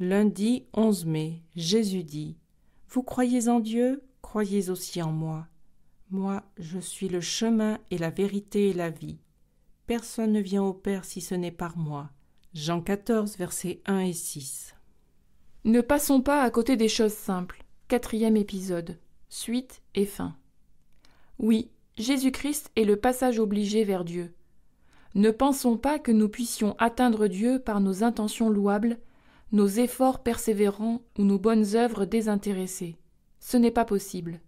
Lundi 11 mai, Jésus dit Vous croyez en Dieu, croyez aussi en moi. Moi, je suis le chemin et la vérité et la vie. Personne ne vient au Père si ce n'est par moi. Jean 14, versets 1 et 6. Ne passons pas à côté des choses simples. Quatrième épisode. Suite et fin. Oui, Jésus-Christ est le passage obligé vers Dieu. Ne pensons pas que nous puissions atteindre Dieu par nos intentions louables nos efforts persévérants ou nos bonnes œuvres désintéressées. Ce n'est pas possible.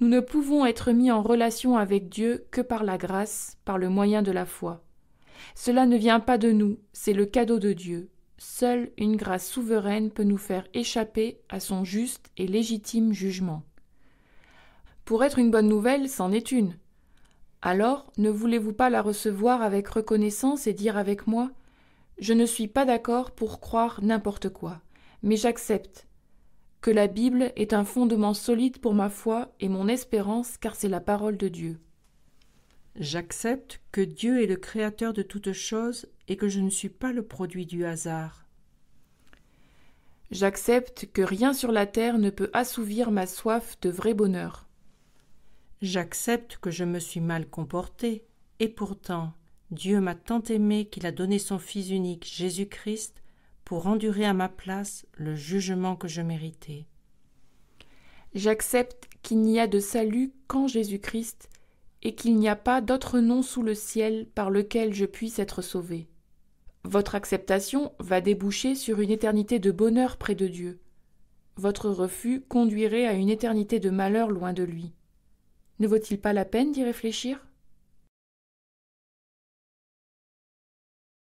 Nous ne pouvons être mis en relation avec Dieu que par la grâce, par le moyen de la foi. Cela ne vient pas de nous, c'est le cadeau de Dieu. Seule une grâce souveraine peut nous faire échapper à son juste et légitime jugement. Pour être une bonne nouvelle, c'en est une. Alors, ne voulez-vous pas la recevoir avec reconnaissance et dire avec moi je ne suis pas d'accord pour croire n'importe quoi, mais j'accepte que la Bible est un fondement solide pour ma foi et mon espérance car c'est la parole de Dieu. J'accepte que Dieu est le créateur de toutes choses et que je ne suis pas le produit du hasard. J'accepte que rien sur la terre ne peut assouvir ma soif de vrai bonheur. J'accepte que je me suis mal comporté, et pourtant Dieu m'a tant aimé qu'il a donné son Fils unique, Jésus-Christ, pour endurer à ma place le jugement que je méritais. J'accepte qu'il n'y a de salut qu'en Jésus-Christ et qu'il n'y a pas d'autre nom sous le ciel par lequel je puisse être sauvé. Votre acceptation va déboucher sur une éternité de bonheur près de Dieu. Votre refus conduirait à une éternité de malheur loin de lui. Ne vaut-il pas la peine d'y réfléchir